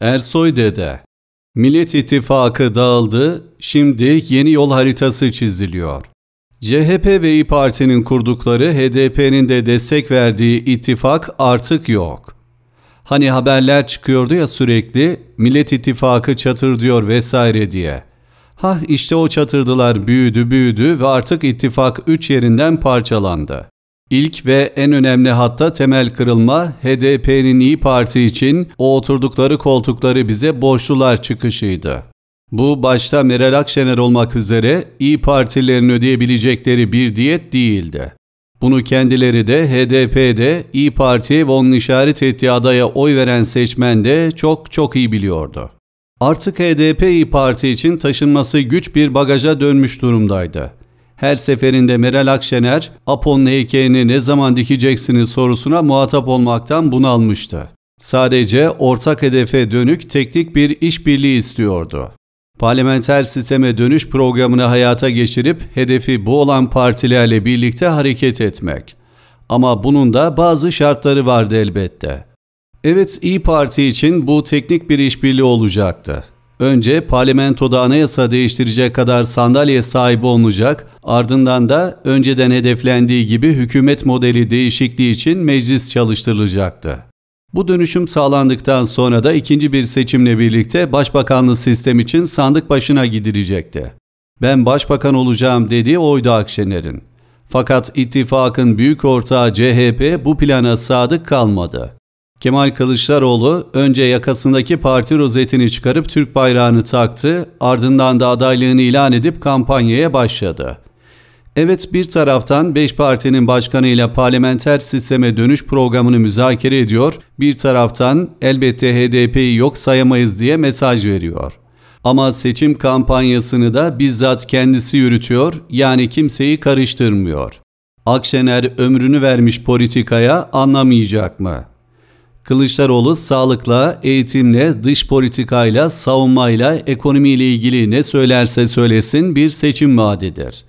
Ersoy Dede Millet İttifakı dağıldı, şimdi yeni yol haritası çiziliyor. CHP ve İYİ Parti'nin kurdukları HDP'nin de destek verdiği ittifak artık yok. Hani haberler çıkıyordu ya sürekli Millet İttifakı çatır diyor vesaire diye. Hah işte o çatırdılar büyüdü büyüdü ve artık ittifak üç yerinden parçalandı. İlk ve en önemli hatta temel kırılma HDP'nin İyi Parti için o oturdukları koltukları bize borçlular çıkışıydı. Bu başta Meral Akşener olmak üzere İyi Partilerin ödeyebilecekleri bir diyet değildi. Bunu kendileri de HDP'de İyi Parti ve onun işaret ettiği adaya oy veren seçmen de çok çok iyi biliyordu. Artık HDP İyi Parti için taşınması güç bir bagaja dönmüş durumdaydı. Her seferinde Meral Akşener, Apo'nun heykelini ne zaman dikeceksiniz sorusuna muhatap olmaktan bunalmıştı. Sadece ortak hedefe dönük teknik bir işbirliği istiyordu. Parlamenter sisteme dönüş programını hayata geçirip hedefi bu olan partilerle birlikte hareket etmek. Ama bunun da bazı şartları vardı elbette. Evet İyi Parti için bu teknik bir işbirliği olacaktı. Önce parlamentoda anayasa değiştirecek kadar sandalye sahibi olunacak, ardından da önceden hedeflendiği gibi hükümet modeli değişikliği için meclis çalıştırılacaktı. Bu dönüşüm sağlandıktan sonra da ikinci bir seçimle birlikte başbakanlık sistem için sandık başına gidilecekti. Ben başbakan olacağım dediği oydu Akşener'in. Fakat ittifakın büyük ortağı CHP bu plana sadık kalmadı. Kemal Kılıçdaroğlu önce yakasındaki parti rozetini çıkarıp Türk bayrağını taktı, ardından da adaylığını ilan edip kampanyaya başladı. Evet bir taraftan 5 partinin başkanıyla parlamenter sisteme dönüş programını müzakere ediyor, bir taraftan elbette HDP'yi yok sayamayız diye mesaj veriyor. Ama seçim kampanyasını da bizzat kendisi yürütüyor, yani kimseyi karıştırmıyor. Akşener ömrünü vermiş politikaya anlamayacak mı?'' Kılıçdaroğlu sağlıkla, eğitimle, dış politikayla, savunmayla, ekonomiyle ilgili ne söylerse söylesin bir seçim vaadidir.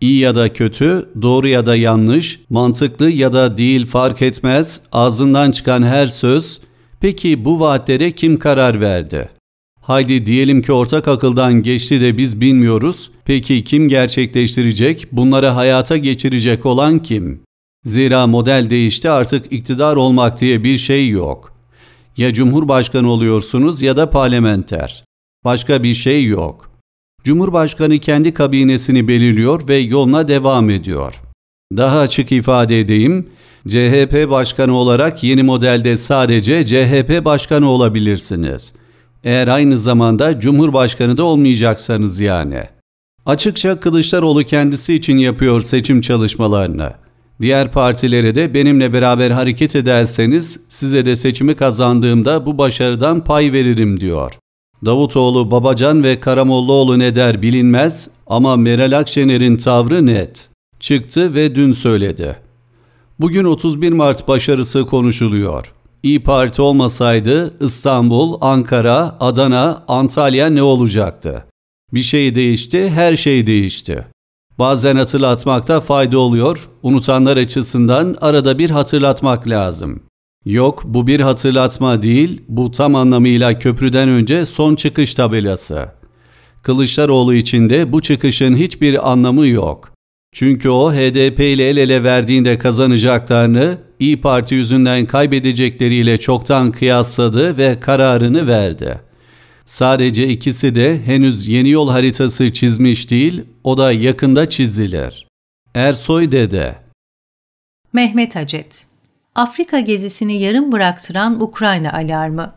İyi ya da kötü, doğru ya da yanlış, mantıklı ya da değil fark etmez, ağzından çıkan her söz, peki bu vaatlere kim karar verdi? Haydi diyelim ki ortak akıldan geçti de biz bilmiyoruz. Peki kim gerçekleştirecek? Bunları hayata geçirecek olan kim? Zira model değişti artık iktidar olmak diye bir şey yok. Ya cumhurbaşkanı oluyorsunuz ya da parlamenter. Başka bir şey yok. Cumhurbaşkanı kendi kabinesini belirliyor ve yoluna devam ediyor. Daha açık ifade edeyim, CHP başkanı olarak yeni modelde sadece CHP başkanı olabilirsiniz. Eğer aynı zamanda cumhurbaşkanı da olmayacaksanız yani. Açıkça Kılıçdaroğlu kendisi için yapıyor seçim çalışmalarını. Diğer partilere de benimle beraber hareket ederseniz size de seçimi kazandığımda bu başarıdan pay veririm diyor. Davutoğlu Babacan ve Karamollaoğlu ne der bilinmez ama Meral Akşener'in tavrı net. Çıktı ve dün söyledi. Bugün 31 Mart başarısı konuşuluyor. İyi Parti olmasaydı İstanbul, Ankara, Adana, Antalya ne olacaktı? Bir şey değişti, her şey değişti. Bazen hatırlatmakta fayda oluyor, unutanlar açısından arada bir hatırlatmak lazım. Yok bu bir hatırlatma değil, bu tam anlamıyla köprüden önce son çıkış tabelası. Kılıçdaroğlu için de bu çıkışın hiçbir anlamı yok. Çünkü o HDP ile el ele verdiğinde kazanacaklarını İyi Parti yüzünden kaybedecekleriyle çoktan kıyasladı ve kararını verdi.'' Sadece ikisi de henüz yeni yol haritası çizmiş değil, o da yakında çizilir. Ersoy Dede Mehmet Hacet Afrika gezisini yarım bıraktıran Ukrayna alarmı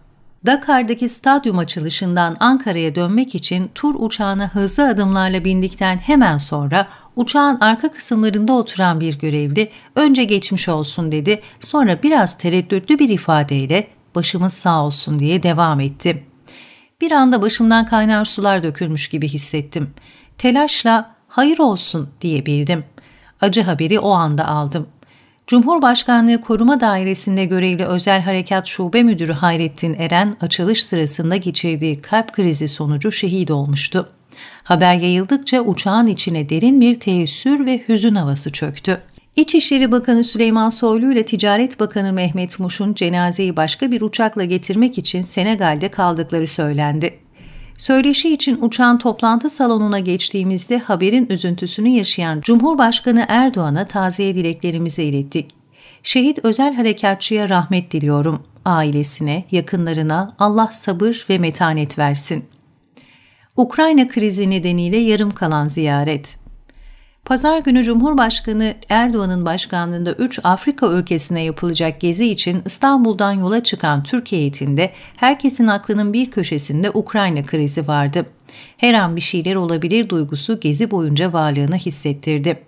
Dakar'daki stadyum açılışından Ankara'ya dönmek için tur uçağına hızlı adımlarla bindikten hemen sonra uçağın arka kısımlarında oturan bir görevli önce geçmiş olsun dedi sonra biraz tereddütlü bir ifadeyle başımız sağ olsun diye devam etti. Bir anda başımdan kaynar sular dökülmüş gibi hissettim. Telaşla hayır olsun diyebildim. Acı haberi o anda aldım. Cumhurbaşkanlığı Koruma Dairesi'nde görevli Özel Harekat Şube Müdürü Hayrettin Eren açılış sırasında geçirdiği kalp krizi sonucu şehit olmuştu. Haber yayıldıkça uçağın içine derin bir teessür ve hüzün havası çöktü. İçişleri Bakanı Süleyman Soylu ile Ticaret Bakanı Mehmet Muş'un cenazeyi başka bir uçakla getirmek için Senegal'de kaldıkları söylendi. Söyleşi için uçağın toplantı salonuna geçtiğimizde haberin üzüntüsünü yaşayan Cumhurbaşkanı Erdoğan'a taziye dileklerimizi ilettik. Şehit özel harekatçıya rahmet diliyorum. Ailesine, yakınlarına Allah sabır ve metanet versin. Ukrayna krizi nedeniyle yarım kalan ziyaret Pazar günü Cumhurbaşkanı Erdoğan'ın başkanlığında 3 Afrika ülkesine yapılacak gezi için İstanbul'dan yola çıkan Türkiye heyetinde herkesin aklının bir köşesinde Ukrayna krizi vardı. Her an bir şeyler olabilir duygusu gezi boyunca varlığını hissettirdi.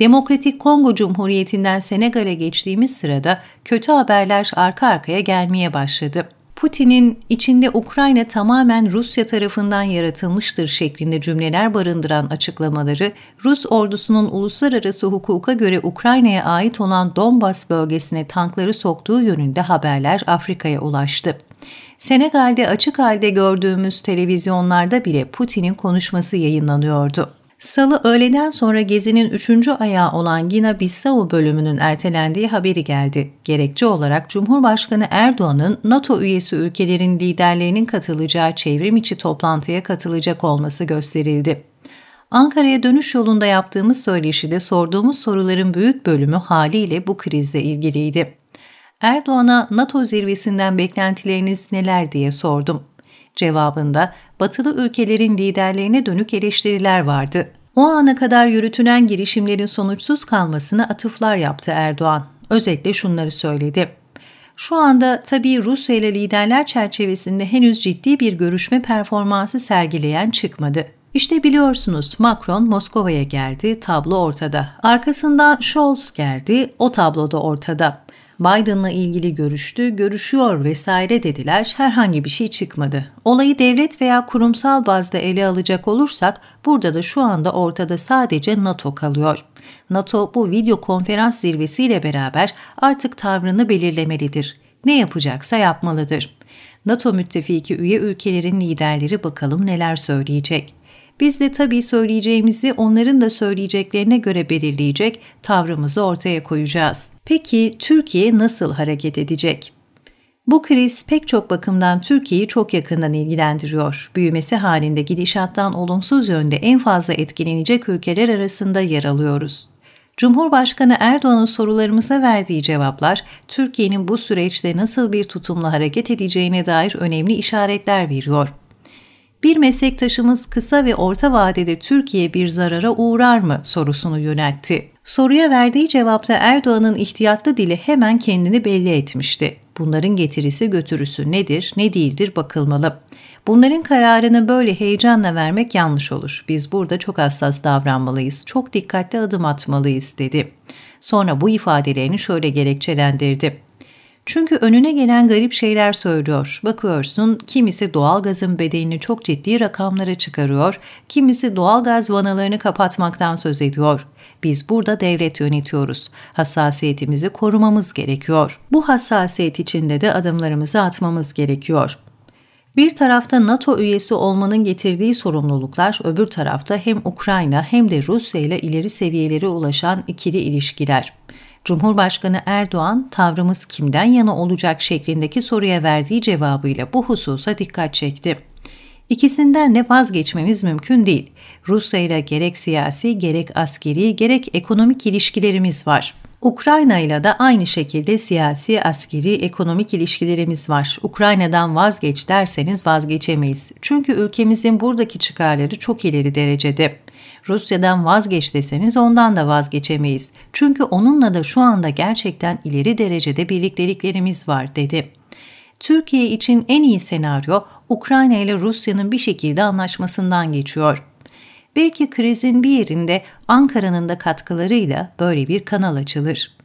Demokratik Kongo Cumhuriyeti'nden Senegal'e geçtiğimiz sırada kötü haberler arka arkaya gelmeye başladı. Putin'in içinde Ukrayna tamamen Rusya tarafından yaratılmıştır şeklinde cümleler barındıran açıklamaları, Rus ordusunun uluslararası hukuka göre Ukrayna'ya ait olan Donbas bölgesine tankları soktuğu yönünde haberler Afrika'ya ulaştı. Senegal'de açık halde gördüğümüz televizyonlarda bile Putin'in konuşması yayınlanıyordu. Salı öğleden sonra gezinin üçüncü ayağı olan Gina-Bissau bölümünün ertelendiği haberi geldi. Gerekçe olarak Cumhurbaşkanı Erdoğan'ın NATO üyesi ülkelerin liderlerinin katılacağı çevrim içi toplantıya katılacak olması gösterildi. Ankara'ya dönüş yolunda yaptığımız söyleşide sorduğumuz soruların büyük bölümü haliyle bu krizle ilgiliydi. Erdoğan'a NATO zirvesinden beklentileriniz neler diye sordum cevabında batılı ülkelerin liderlerine dönük eleştiriler vardı. O ana kadar yürütülen girişimlerin sonuçsuz kalmasına atıflar yaptı Erdoğan. Özetle şunları söyledi. Şu anda tabii Rusya ile liderler çerçevesinde henüz ciddi bir görüşme performansı sergileyen çıkmadı. İşte biliyorsunuz Macron Moskova'ya geldi, tablo ortada. Arkasından Scholz geldi, o tablo da ortada. Biden'la ilgili görüştü, görüşüyor vesaire dediler. Herhangi bir şey çıkmadı. Olayı devlet veya kurumsal bazda ele alacak olursak burada da şu anda ortada sadece NATO kalıyor. NATO bu video konferans zirvesiyle beraber artık tavrını belirlemelidir. Ne yapacaksa yapmalıdır. NATO müttefiki üye ülkelerin liderleri bakalım neler söyleyecek. Biz de tabii söyleyeceğimizi onların da söyleyeceklerine göre belirleyecek, tavrımızı ortaya koyacağız. Peki Türkiye nasıl hareket edecek? Bu kriz pek çok bakımdan Türkiye'yi çok yakından ilgilendiriyor. Büyümesi halinde gidişattan olumsuz yönde en fazla etkilenecek ülkeler arasında yer alıyoruz. Cumhurbaşkanı Erdoğan'ın sorularımıza verdiği cevaplar, Türkiye'nin bu süreçte nasıl bir tutumla hareket edeceğine dair önemli işaretler veriyor bir meslektaşımız kısa ve orta vadede Türkiye bir zarara uğrar mı sorusunu yöneltti. Soruya verdiği cevapta Erdoğan'ın ihtiyatlı dili hemen kendini belli etmişti. Bunların getirisi götürüsü nedir, ne değildir bakılmalı. Bunların kararını böyle heyecanla vermek yanlış olur. Biz burada çok hassas davranmalıyız, çok dikkatli adım atmalıyız dedi. Sonra bu ifadelerini şöyle gerekçelendirdi. Çünkü önüne gelen garip şeyler söylüyor. Bakıyorsun kimisi doğalgazın bedelini çok ciddi rakamlara çıkarıyor, kimisi doğalgaz vanalarını kapatmaktan söz ediyor. Biz burada devlet yönetiyoruz. Hassasiyetimizi korumamız gerekiyor. Bu hassasiyet içinde de adımlarımızı atmamız gerekiyor. Bir tarafta NATO üyesi olmanın getirdiği sorumluluklar, öbür tarafta hem Ukrayna hem de Rusya ile ileri seviyelere ulaşan ikili ilişkiler. Cumhurbaşkanı Erdoğan tavrımız kimden yana olacak şeklindeki soruya verdiği cevabıyla bu hususa dikkat çekti. İkisinden de vazgeçmemiz mümkün değil. Rusya ile gerek siyasi, gerek askeri, gerek ekonomik ilişkilerimiz var. Ukrayna ile de aynı şekilde siyasi, askeri, ekonomik ilişkilerimiz var. Ukrayna'dan vazgeç derseniz vazgeçemeyiz. Çünkü ülkemizin buradaki çıkarları çok ileri derecede. Rusya'dan vazgeç deseniz ondan da vazgeçemeyiz. Çünkü onunla da şu anda gerçekten ileri derecede birlikteliklerimiz var dedi. Türkiye için en iyi senaryo Ukrayna ile Rusya'nın bir şekilde anlaşmasından geçiyor. Belki krizin bir yerinde Ankara'nın da katkılarıyla böyle bir kanal açılır.